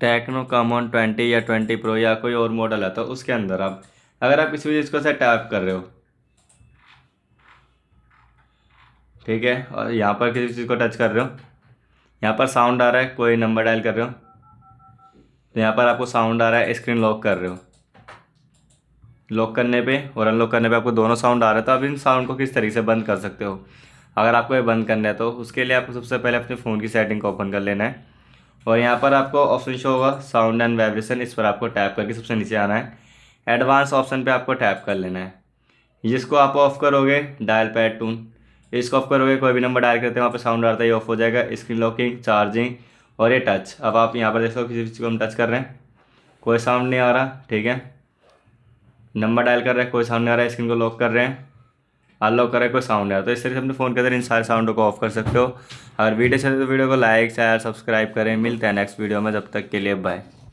techno Camon twenty या twenty pro या कोई और मॉडल है तो उसके अंदर आप अगर आप किसी भी चीज़ को से टाइप कर रहे हो ठीक है और यहाँ पर किसी चीज़ को टच कर रहे हो यहाँ पर साउंड आ रहा है कोई नंबर डायल कर रहे हो तो यहाँ पर आपको साउंड आ रहा है स्क्रीन लॉक कर रहे हो लॉक करने पे और अनलॉक करने पे आपको दोनों साउंड आ हैं तो अब इन साउंड को किस तरीके से बंद कर सकते हो अगर आपको ये बंद करना है तो उसके लिए आपको सबसे पहले अपने फ़ोन की सेटिंग को ओपन कर लेना है और यहाँ पर आपको ऑप्शन शो होगा साउंड एंड वाइब्रेशन इस पर आपको टैप करके सबसे नीचे आना है एडवांस ऑप्शन पे आपको टैप कर लेना है जिसको आप ऑफ करोगे डायल पैड टून इसको ऑफ करोगे कोई भी नंबर डायल करते हैं वहाँ पर साउंड आता है ये ऑफ हो जाएगा स्क्रीन लॉकिंग चार्जिंग और ये टच अब आप यहाँ पर देख किसी चीज़ को हम टच कर रहे हैं कोई साउंड नहीं आ रहा ठीक है नंबर डायल कर रहे हैं कोई साउंड नहीं आ रहा है स्क्रीन को लॉक कर रहे हैं अनलॉक करे कोई साउंड आया तो इस तरह से अपने फ़ोन के अंदर इन सारे साउंडों को ऑफ कर सकते हो अगर वीडियो चले तो वीडियो को लाइक शेयर सब्सक्राइब करें मिलते हैं नेक्स्ट वीडियो में जब तक के लिए बाय